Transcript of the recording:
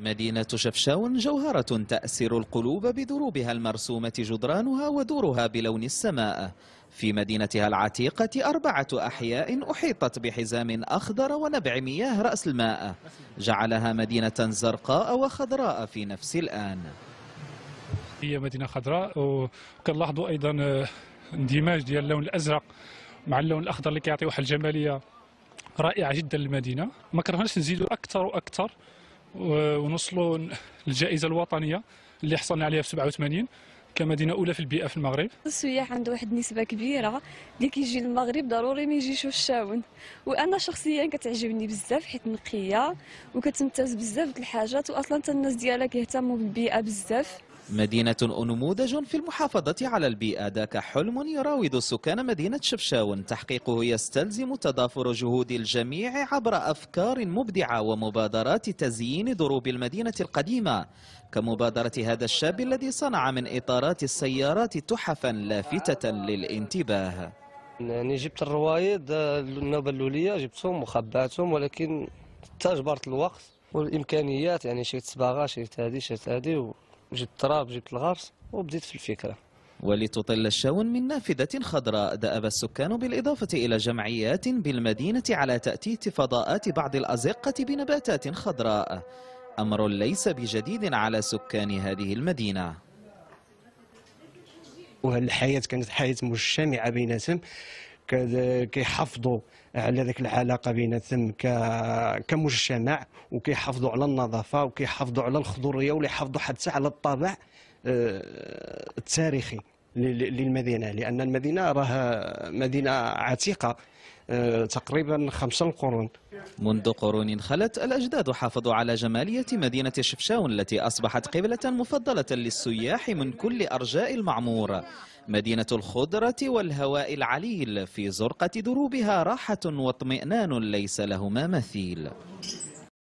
مدينة شفشاون جوهرة تأسر القلوب بدروبها المرسومة جدرانها ودورها بلون السماء في مدينتها العتيقة أربعة أحياء أحيطت بحزام أخضر ونبع مياه رأس الماء جعلها مدينة زرقاء وخضراء في نفس الآن هي مدينة خضراء وكنلاحظوا أيضا آه، اندماج ديال اللون الأزرق مع اللون الأخضر اللي كيعطي واحد الجمالية رائعة جدا للمدينة ما كرهناش نزيدوا أكثر وأكثر ونوصلوا للجائزه الوطنيه اللي حصلنا عليها في 87 كمدينه اولى في البيئه في المغرب السياح عنده واحد النسبه كبيره اللي كيجي للمغرب ضروري ما يجيش الشاون وانا شخصيا كتعجبني بزاف حيت نقيه وكتمتاز بزاف د الحاجات واصلا تا الناس ديالها كيهتموا بالبيئه بزاف مدينة ونموذج في المحافظة على البيئة ذاك حلم يراود سكان مدينة شفشاون تحقيقه يستلزم تضافر جهود الجميع عبر أفكار مبدعة ومبادرات تزيين دروب المدينة القديمة كمبادرة هذا الشاب الذي صنع من إطارات السيارات تحفا لافتة للانتباه يعني جبت الروايد النوبة اللولية جبتهم وخبعتهم ولكن تجبرت الوقت والإمكانيات يعني شريت صباغة شريت هذه شريت هذه جبت التراب جبت الغرس وبديت في الفكرة ولتطل الشاون من نافذة خضراء دأب السكان بالإضافة إلى جمعيات بالمدينة على تأتيت فضاءات بعض الأزقة بنباتات خضراء أمر ليس بجديد على سكان هذه المدينة وهل الحياة كانت حياة مجتمعة بيناتهم كيحافظوا على ذيك العلاقه بيناتهم كمجتمع وكيحافظوا على النظافه وكيحافظوا على الخضوريه ولا حتى على الطابع آه، التاريخي للمدينه لان المدينه راها مدينه عتيقه آه، تقريبا خمسة قرون منذ قرون خلت الأجداد حافظوا على جمالية مدينة شفشاون التي أصبحت قبلة مفضلة للسياح من كل أرجاء المعمور مدينة الخضرة والهواء العليل في زرقة دروبها راحة واطمئنان ليس لهما مثيل